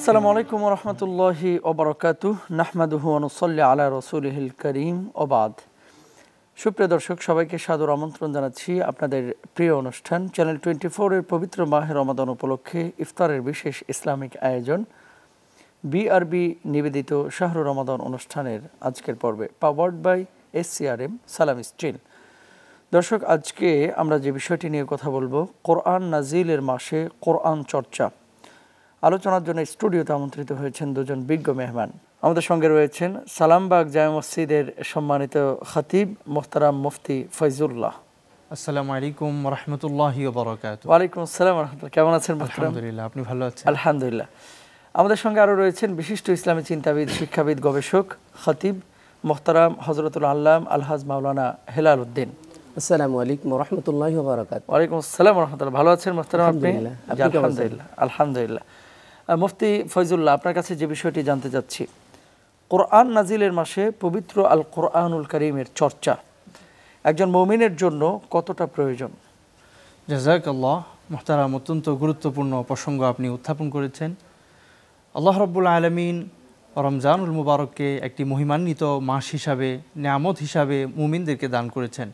আসসালামু আলাইকুম রহমতুল্লাহি ওবরকাতু নাহমাদুহু অনুসল্লি আলা রসুলহিল করিম ওবাদ সুপ্রিয় দর্শক সবাইকে সাদর আমন্ত্রণ জানাচ্ছি আপনাদের প্রিয় অনুষ্ঠান চ্যানেল টোয়েন্টি ফোরের পবিত্র মাহের রমাদান উপলক্ষে ইফতারের বিশেষ ইসলামিক আয়োজন বিআরবি নিবেদিত শাহরু রমাদান অনুষ্ঠানের আজকের পর্বে powered by S M Salam steel দর্শক আজকে আমরা যে বিষয়টি নিয়ে কথা বলবো কোরআন নাজিলের মাসে কোরআন চর্চা আলোচনার জন্য স্টুডিওতে আমন্ত্রিত হয়েছেন দুজন বিজ্ঞ মেহমান আমাদের সঙ্গে রয়েছেন সালামবাগ জামে মসজিদের সম্মানিত খতিব মোহতারাম মুফতি ফৈজুল্লাহ আসসালামু আলাইকুম রহমতুল্লাহ ওয়ালাইকুম আসসালাম রহমতুল্লাহ কেমন আছেন আলহামদুলিল্লাহ আপনি ভালো আছেন আলহামদুলিল্লাহ আমাদের সঙ্গে আরও রয়েছেন বিশিষ্ট ইসলামী চিন্তাবিদ শিক্ষাবিদ গবেষক খতিব মোহতারাম হজরতুল আল্লাম আলহাজ মাওলানা হেলাল উদ্দিন আসসালামু আলাইকুম রহমতুল্লাহ বরকাত ওয়ালাইকুম আসসালাম রহমতুল্লাহ ভালো আছেন মোহতারাম আপনি আলহামদুলিল্লাহ আলহামদুলিল্লাহ মুফতি ফয়জুল্লাহ আপনার কাছে যে বিষয়টি জানতে চাচ্ছি কোরআন নাজিলের মাসে পবিত্র আল কোরআনুল করিমের চর্চা একজন মৌমিনের জন্য কতটা প্রয়োজন জাজাকাল্লাহ মোহতারাম অত্যন্ত গুরুত্বপূর্ণ প্রসঙ্গ আপনি উত্থাপন করেছেন আল্লাহ রব্বুল আলমিন রমজানুল মুবারককে একটি মহিমান্বিত মাস হিসাবে নিয়ামত হিসাবে মুমিনদেরকে দান করেছেন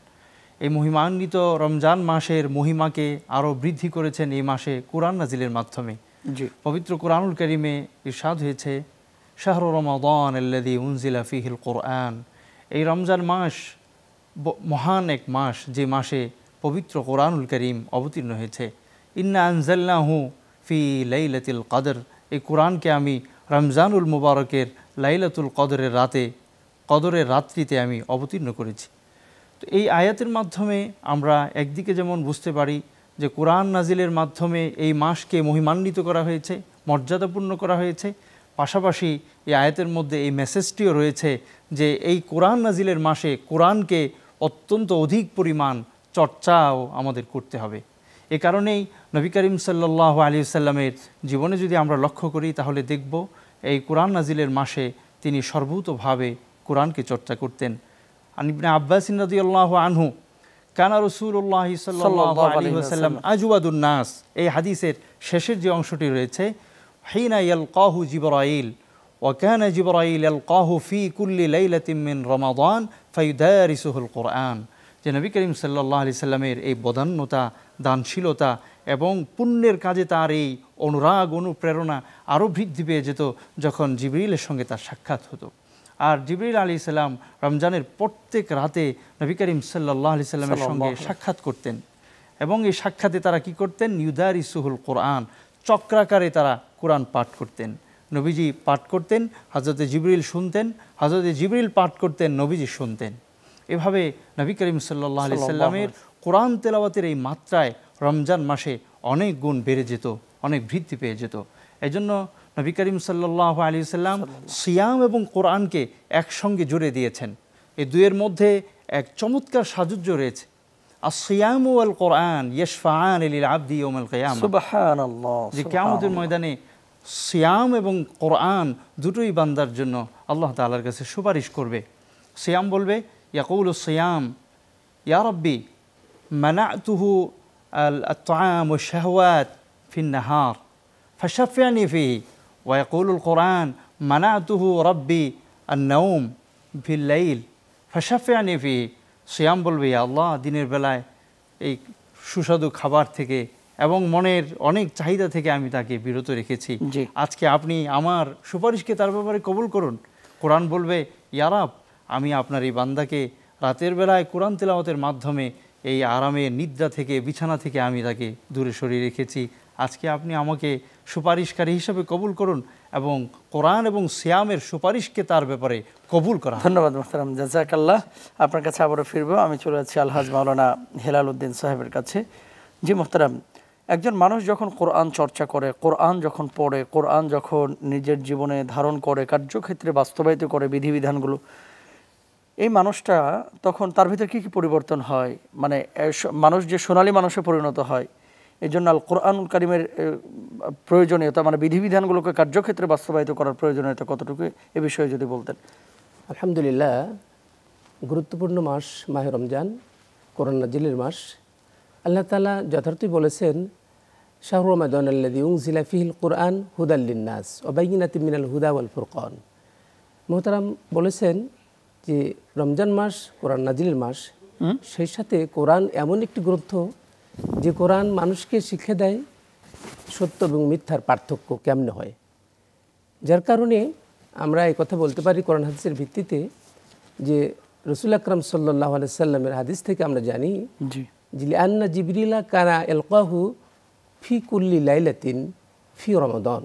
এই মহিমান্বিত রমজান মাসের মহিমাকে আরও বৃদ্ধি করেছেন এই মাসে কোরআন নাজিলের মাধ্যমে পবিত্র কোরআনুল করিমে ইরশাদ হয়েছে শাহর রমাদান আল্লাদি উনজিলা ফিহিল কোরআন এই রমজান মাস মহান এক মাস যে মাসে পবিত্র কোরআনুল করিম অবতীর্ণ হয়েছে ইন্না আনজাল্লাহু ফি লাইলাতিল কাদর এই কোরআনকে আমি রমজানুল মুবারকের লাইলাতুল কদরের রাতে কদরের রাত্রিতে আমি অবতীর্ণ করেছি তো এই আয়াতের মাধ্যমে আমরা একদিকে যেমন বুঝতে পারি যে কোরআন নাজিলের মাধ্যমে এই মাসকে মহিমান্বিত করা হয়েছে মর্যাদাপূর্ণ করা হয়েছে পাশাপাশি এই আয়াতের মধ্যে এই মেসেজটিও রয়েছে যে এই কোরআন নাজিলের মাসে কোরআনকে অত্যন্ত অধিক পরিমাণ চর্চাও আমাদের করতে হবে এ কারণেই নবী করিম সাল্লাহ আলী সাল্লামের জীবনে যদি আমরা লক্ষ্য করি তাহলে দেখব এই কোরআন নাজিলের মাসে তিনি সর্বতভাবে কোরআনকে চর্চা করতেন আব্বাসিন রাজি আল্লাহ আনহু কানা রসুল্লাহ সাল্লাম আজুয়াদুল নাস এই হাদিসের শেষের যে অংশটি রয়েছে হিনা ইয়াল কাহু জিবরাইল وكان جبرائيل يلقاه في كل ليلة من رمضان فيدارسه القرآن যে নবী করিম সাল্লাহ আলি সাল্লামের এই বদান্যতা দানশীলতা এবং পুণ্যের কাজে তার এই অনুরাগ অনুপ্রেরণা আরও বৃদ্ধি পেয়ে যেত যখন জিবরিলের সঙ্গে তার সাক্ষাৎ হতো আর জিবরিল আলী ইসলাম রমজানের প্রত্যেক রাতে নবী করিম সাল্লাহ আলি সাল্লামের সঙ্গে সাক্ষাৎ করতেন এবং এই সাক্ষাতে তারা কি করতেন নিউদার ইসুহুল কোরআন চক্রাকারে তারা কোরআন পাঠ করতেন নবীজি পাঠ করতেন হজরতে জিবরিল শুনতেন হজরতে জিবরিল পাঠ করতেন নবীজি শুনতেন এভাবে নবী করিম সাল্লাহ আলি সাল্লামের কোরআন তেলাওয়াতের এই মাত্রায় রমজান মাসে অনেক গুণ বেড়ে যেত অনেক বৃদ্ধি পেয়ে যেত এজন্য নবী করিম সাল্লাহ আলী সাল্লাম সিয়াম এবং কোরআনকে একসঙ্গে জুড়ে দিয়েছেন এই দুয়ের মধ্যে এক চমৎকার সাজুজ্য রয়েছে আর কোরআন ওমাল ময়দানে সিয়াম এবং কোরআন দুটোই বান্দার জন্য আল্লাহ কাছে সুপারিশ করবে সিয়াম বলবে ইয়াকুল সিয়াম ইয়ারব্বি মানা তুহু ওয়াকুলুল কোরআন মানাতুহু রব্বি আর নৌম ভিল্লাইল ফাশাফিয়া নেফি শ্যাম বলবে আল্লাহ দিনের বেলায় এই সুস্বাদু খাবার থেকে এবং মনের অনেক চাহিদা থেকে আমি তাকে বিরত রেখেছি আজকে আপনি আমার সুপারিশকে তার ব্যাপারে কবুল করুন কোরআন বলবে ইয়ারাব আমি আপনার এই বান্দাকে রাতের বেলায় কোরআন তেলাওয়াতের মাধ্যমে এই আরামের নিদ্রা থেকে বিছানা থেকে আমি তাকে দূরে সরিয়ে রেখেছি আজকে আপনি আমাকে সুপারিশকারী হিসেবে কবুল করুন এবং কোরআন এবং সিয়ামের সুপারিশকে তার ব্যাপারে কবুল করা ধন্যবাদ মোহতারাম জাজাকাল্লাহ আপনার কাছে আবারও ফিরব আমি চলে যাচ্ছি আলহাজ মাওলানা হেলাল উদ্দিন সাহেবের কাছে জি মোহতারাম একজন মানুষ যখন কোরআন চর্চা করে কোরআন যখন পড়ে কোরআন যখন নিজের জীবনে ধারণ করে কার্যক্ষেত্রে বাস্তবায়িত করে বিধিবিধানগুলো এই মানুষটা তখন তার ভিতরে কী কী পরিবর্তন হয় মানে মানুষ যে সোনালি মানুষে পরিণত হয় এই জন্য আল কোরআন করিমের প্রয়োজনীয়তা মানে বিধিবিধানগুলোকে কার্যক্ষেত্রে বাস্তবায়িত করার প্রয়োজনীয়তা কতটুকু এ বিষয়ে যদি বলতেন আলহামদুলিল্লাহ গুরুত্বপূর্ণ মাস মাহে রমজান করোনা জিলের মাস আল্লাহ তালা যথার্থই বলেছেন শাহরুমাদনাল্লাদি উং জিলাফিহিল কোরআন হুদাল্লিন্নাস অবাইনাতি মিনাল হুদা ওয়াল ফুরকন মোহতারাম বলেছেন যে রমজান মাস কোরআন নাজিলের মাস সেই সাথে কোরআন এমন একটি গ্রন্থ যে কোরআন মানুষকে শিক্ষা দেয় সত্য এবং মিথ্যার পার্থক্য কেমনে হয় যার কারণে আমরা এই কথা বলতে পারি কোরআন হাদিসের ভিত্তিতে যে রসুল আকরম সাল্লাহ সাল্লামের হাদিস থেকে আমরা জানি যে আন্না জিবরিলা কানা এলকাহু ফি কুল্লি লাইলাতিন ফি রমদন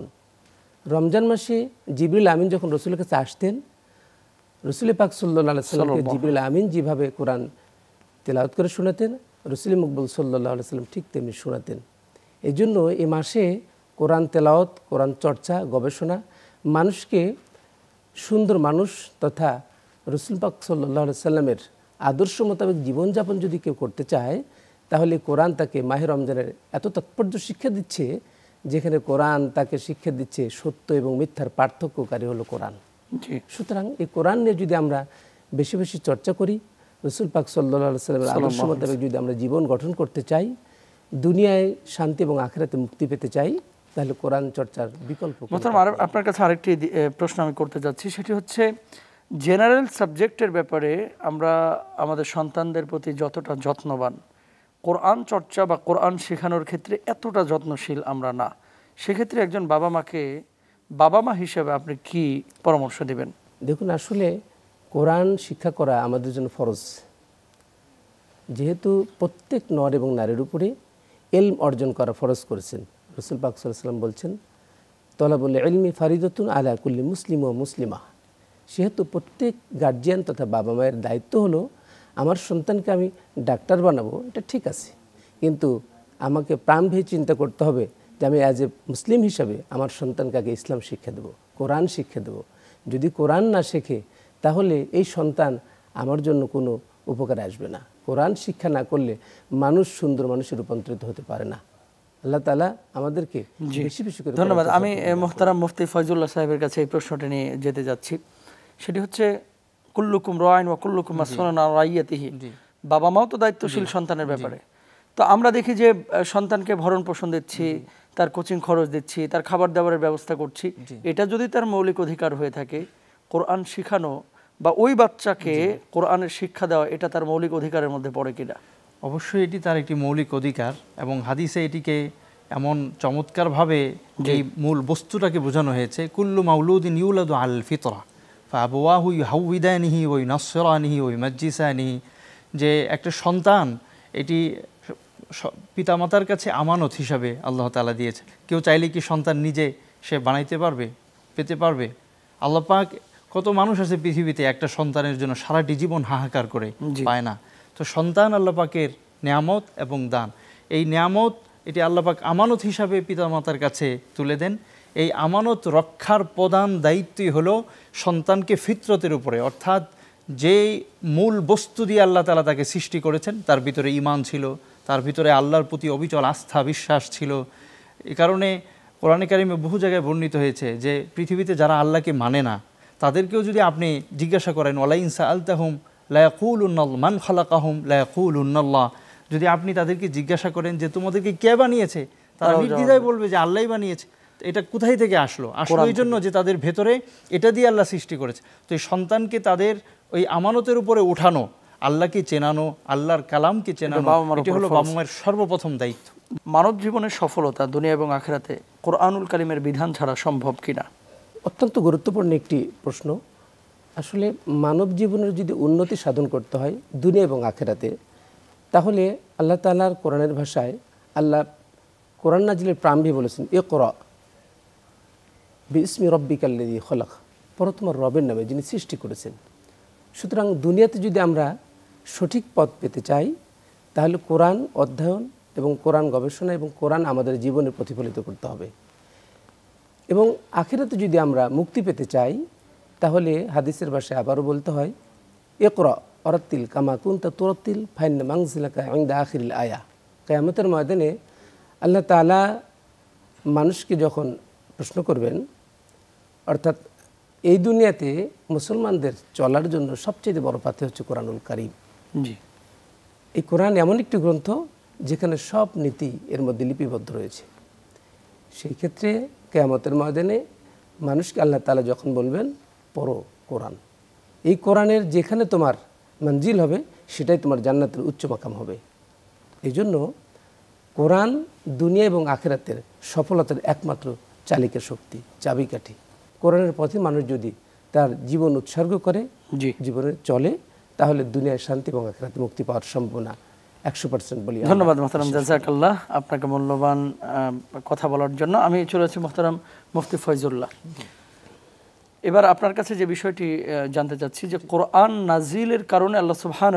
রমজান মাসে জিবরুল আমিন যখন রসুলের কাছে আসতেন রসুল পাক সাল্লাহ সাল্লামকে জিবরুল আমিন যেভাবে কোরআন তেলাওত করে শোনাতেন রসুল মকবুল সাল্লাহ সাল্লাম ঠিক তেমনি শোনাতেন এই জন্য এ মাসে কোরআন তেলাওত কোরআন চর্চা গবেষণা মানুষকে সুন্দর মানুষ তথা রসুল পাক সাল্লামের আদর্শ মোতাবেক জীবনযাপন যদি কেউ করতে চায় তাহলে কোরআন তাকে মাহের রমজানের এত তাৎপর্য শিক্ষা দিচ্ছে যেখানে কোরআন তাকে শিক্ষা দিচ্ছে সত্য এবং মিথ্যার পার্থক্যকারী হলো কোরআন সুতরাং এই কোরআন নিয়ে যদি আমরা বেশি বেশি চর্চা করি রসুল পাক সাল্লামের আদর্শ মোতাবেক যদি আমরা জীবন গঠন করতে চাই দুনিয়ায় শান্তি এবং আখেরাতে মুক্তি পেতে চাই তাহলে কোরআন চর্চার বিকল্প মোহতারাম আর আপনার কাছে আরেকটি প্রশ্ন আমি করতে যাচ্ছি সেটি হচ্ছে জেনারেল সাবজেক্টের ব্যাপারে আমরা আমাদের সন্তানদের প্রতি যতটা যত্নবান কোরআন চর্চা বা কোরআন শেখানোর ক্ষেত্রে এতটা যত্নশীল আমরা না সেক্ষেত্রে একজন বাবা মাকে বাবা মা হিসেবে আপনি কি পরামর্শ দেবেন দেখুন আসলে কোরআন শিক্ষা করা আমাদের জন্য ফরজ যেহেতু প্রত্যেক নর এবং নারীর উপরে এলম অর্জন করা ফরজ করেছেন রসুল পাক সাল্লাম বলছেন তলাবুল এলমি ফারিদতুন আলা কুল্লি মুসলিম ও মুসলিমা সেহেতু প্রত্যেক গার্জিয়ান তথা বাবা মায়ের দায়িত্ব হলো আমার সন্তানকে আমি ডাক্তার বানাবো এটা ঠিক আছে কিন্তু আমাকে প্রাণভেয়ে চিন্তা করতে হবে যে আমি অ্যাজ এ মুসলিম হিসাবে আমার সন্তানকে আগে ইসলাম শিক্ষা দেবো কোরআন শিক্ষা দেবো যদি কোরআন না শেখে তাহলে এই সন্তান আমার জন্য কোনো উপকার আসবে না কোরআন শিক্ষা না করলে মানুষ সুন্দর মানুষে রূপান্তরিত হতে পারে না আল্লাহ তালা আমাদেরকে বেশি বেশি করে ধন্যবাদ আমি মোহতারাম মুফতি ফয়জুল্লাহ সাহেবের কাছে এই প্রশ্নটি নিয়ে যেতে যাচ্ছি সেটি হচ্ছে কুল্লুকুম রায়ন বা কুল্লুকুম রাইয়াতিহি বাবা মাও তো দায়িত্বশীল সন্তানের ব্যাপারে তো আমরা দেখি যে সন্তানকে ভরণ পোষণ দিচ্ছি তার কোচিং খরচ দিচ্ছি তার খাবার দাবারের ব্যবস্থা করছি এটা যদি তার মৌলিক অধিকার হয়ে থাকে কোরআন শিখানো বা ওই বাচ্চাকে কোরআনের শিক্ষা দেওয়া এটা তার মৌলিক অধিকারের মধ্যে পড়ে কিনা অবশ্যই এটি তার একটি মৌলিক অধিকার এবং হাদিসে এটিকে এমন চমৎকারভাবে যে মূল বস্তুটাকে বোঝানো হয়েছে কুল্লু মাউলুদ্দিন ইউলাদ আল ফিতরা ফাবুয়াহু নিহি ওই নাসরানিহি ওই মজ্জিসানিহি যে একটা সন্তান এটি পিতামাতার কাছে আমানত হিসাবে আল্লাহ তালা দিয়েছে কেউ চাইলে কি সন্তান নিজে সে বানাইতে পারবে পেতে পারবে আল্লাপাক কত মানুষ আছে পৃথিবীতে একটা সন্তানের জন্য সারাটি জীবন হাহাকার করে পায় না তো সন্তান আল্লাপাকের নিয়ামত এবং দান এই নিয়ামত এটি আল্লাপাক আমানত হিসাবে পিতামাতার কাছে তুলে দেন এই আমানত রক্ষার প্রধান দায়িত্বই হলো সন্তানকে ফিতরতের উপরে অর্থাৎ যে মূল বস্তু দিয়ে আল্লাহ তালা তাকে সৃষ্টি করেছেন তার ভিতরে ইমান ছিল তার ভিতরে আল্লাহর প্রতি অবিচল আস্থা বিশ্বাস ছিল এ কারণে কোরআনে বহু জায়গায় বর্ণিত হয়েছে যে পৃথিবীতে যারা আল্লাহকে মানে না তাদেরকেও যদি আপনি জিজ্ঞাসা করেন ওলাইনসা আলতাহম লায়াকুল উন্নল মান খালাকাহম লায়াকুল উন্নল্লাহ যদি আপনি তাদেরকে জিজ্ঞাসা করেন যে তোমাদেরকে কে বানিয়েছে তারা নির্দিদায় বলবে যে আল্লাহ বানিয়েছে এটা কোথায় থেকে আসলো আসলো ওই জন্য যে তাদের ভেতরে এটা দিয়ে আল্লাহ সৃষ্টি করেছে তো এই সন্তানকে তাদের ওই আমানতের উপরে উঠানো আল্লাহকে চেনানো আল্লাহর কালামকে চেনানো এটা হলো বাবা সর্বপ্রথম দায়িত্ব মানব জীবনের সফলতা দুনিয়া এবং আখেরাতে কোরআনুল কালিমের বিধান ছাড়া সম্ভব কিনা অত্যন্ত গুরুত্বপূর্ণ একটি প্রশ্ন আসলে মানব জীবনের যদি উন্নতি সাধন করতে হয় দুনিয়া এবং আখেরাতে তাহলে আল্লাহ তালার কোরআনের ভাষায় আল্লাহ কোরআন নাজিলের প্রাম্ভী বলেছেন এ কর ইসমি রব্বিকাল্লি খলাক পরে তোমার রবের নামে যিনি সৃষ্টি করেছেন সুতরাং দুনিয়াতে যদি আমরা সঠিক পথ পেতে চাই তাহলে কোরআন অধ্যয়ন এবং কোরআন গবেষণা এবং কোরআন আমাদের জীবনে প্রতিফলিত করতে হবে এবং আখিরাতে যদি আমরা মুক্তি পেতে চাই তাহলে হাদিসের ভাষায় আবারও বলতে হয় একরা অরাত্তিল কামাকুন তা তোরাত্তিল ফাইন মাংসিলাকা দা আখিরিল আয়া কেয়ামতের ময়দানে আল্লাহ তালা মানুষকে যখন প্রশ্ন করবেন অর্থাৎ এই দুনিয়াতে মুসলমানদের চলার জন্য সবচেয়ে বড় পাথে হচ্ছে কোরআনুল কারিম জি এই কোরআন এমন একটি গ্রন্থ যেখানে সব নীতি এর মধ্যে লিপিবদ্ধ রয়েছে সেই ক্ষেত্রে কেয়ামতের ময়দানে মানুষকে আল্লাহ তালা যখন বলবেন পড়ো কোরআন এই কোরআনের যেখানে তোমার মঞ্জিল হবে সেটাই তোমার জান্নাতের উচ্চ মাকাম হবে এই জন্য কোরআন দুনিয়া এবং আখেরাতের সফলতার একমাত্র চালিকা শক্তি চাবিকাঠি কোরআনের পথে মানুষ যদি তার জীবন উৎসর্গ করে জীবনে চলে তাহলে দুনিয়ায় শান্তি এবং আখেরাতে মুক্তি পাওয়ার সম্ভাবনা একশো পার্সেন্ট বলি ধন্যবাদ মোহতারাম জাজাকাল্লাহ আপনাকে মূল্যবান কথা বলার জন্য আমি চলে মোহতারাম মুফতি ফয়জুল্লাহ এবার আপনার কাছে যে বিষয়টি জানতে চাচ্ছি যে কোরআন নাজিলের কারণে আল্লাহ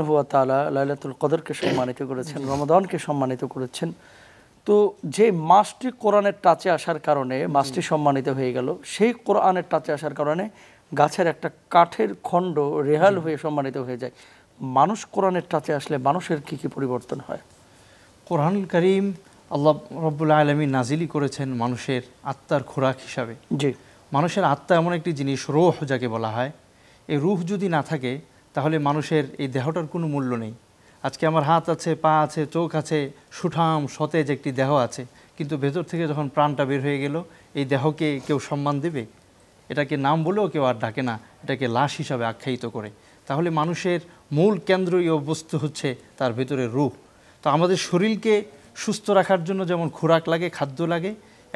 হুয়া তালা লাইলাতুল কদরকে সম্মানিত করেছেন সম্মানিত করেছেন তো যে মাসটি কোরআনের টাচে আসার কারণে মাসটি সম্মানিত হয়ে গেল সেই কোরআনের টাচে আসার কারণে গাছের একটা কাঠের খণ্ড রেহাল হয়ে সম্মানিত হয়ে যায় মানুষ কোরআনের টাচে আসলে মানুষের কী কী পরিবর্তন হয় কোরআন করিম আল্লাহ রব্বুল্লা আলমী নাজিলি করেছেন মানুষের আত্মার খোরাক হিসাবে জি মানুষের আত্মা এমন একটি জিনিস রোহ যাকে বলা হয় এই রুহ যদি না থাকে তাহলে মানুষের এই দেহটার কোনো মূল্য নেই আজকে আমার হাত আছে পা আছে চোখ আছে সুঠাম সতেজ একটি দেহ আছে কিন্তু ভেতর থেকে যখন প্রাণটা বের হয়ে গেল এই দেহকে কেউ সম্মান দেবে এটাকে নাম বলেও কেউ আর ডাকে না এটাকে লাশ হিসাবে আখ্যায়িত করে তাহলে মানুষের মূল কেন্দ্রীয় বস্তু হচ্ছে তার ভিতরে রূহ তো আমাদের শরীরকে সুস্থ রাখার জন্য যেমন খোরাক লাগে খাদ্য লাগে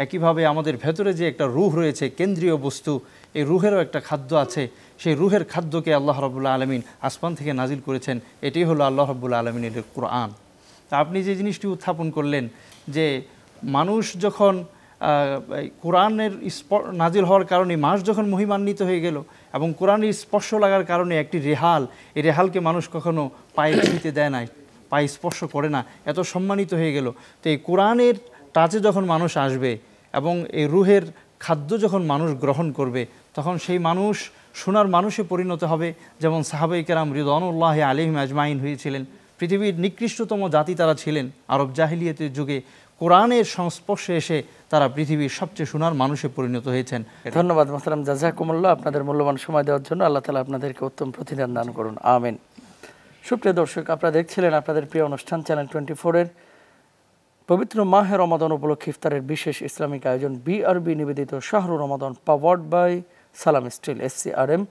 একইভাবে আমাদের ভেতরে যে একটা রুহ রয়েছে কেন্দ্রীয় বস্তু এই রুহেরও একটা খাদ্য আছে সেই রুহের খাদ্যকে আল্লাহ রবুল্লা আলমিন আসমান থেকে নাজিল করেছেন এটি হলো আল্লাহ রবুল্লা আলমিনের কোরআন তা আপনি যে জিনিসটি উত্থাপন করলেন যে মানুষ যখন কোরআনের নাজিল হওয়ার কারণে মাস যখন মহিমান্বিত হয়ে গেল এবং কোরআনের স্পর্শ লাগার কারণে একটি রেহাল এই রেহালকে মানুষ কখনো পায়ে ছুঁতে দেয় না পায়ে স্পর্শ করে না এত সম্মানিত হয়ে গেল তো এই কোরআনের টাচে যখন মানুষ আসবে এবং এই রুহের খাদ্য যখন মানুষ গ্রহণ করবে তখন সেই মানুষ সোনার মানুষে পরিণত হবে যেমন সাহাবাই কেরাম রিদনুল্লাহ আলিম আজমাইন হয়েছিলেন পৃথিবীর নিকৃষ্টতম জাতি তারা ছিলেন আরব জাহিলিয়তের যুগে কোরআনের সংস্পর্শে এসে তারা পৃথিবীর সবচেয়ে সোনার মানুষে পরিণত হয়েছেন ধন্যবাদ মাসালাম জাজাকুমুল্লাহ আপনাদের মূল্যবান সময় দেওয়ার জন্য আল্লাহ তালা আপনাদেরকে উত্তম প্রতিদান দান করুন আমেন সুপ্রিয় দর্শক আপনারা দেখছিলেন আপনাদের প্রিয় অনুষ্ঠান চ্যানেল টোয়েন্টি ফোরের পবিত্র মাহে রমাদন উপলক্ষে ইফতারের বিশেষ ইসলামিক আয়োজন বিআরবি নিবেদিত শাহরু Ramadan powered by Salam steel SCRM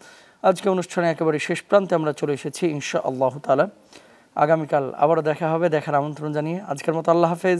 আজকে অনুষ্ঠানে একেবারে শেষ প্রান্তে আমরা চলে এসেছি ইনশা আল্লাহ তালা আগামীকাল আবারও দেখা হবে দেখার আমন্ত্রণ জানিয়ে আজকের মতো আল্লাহ হাফেজ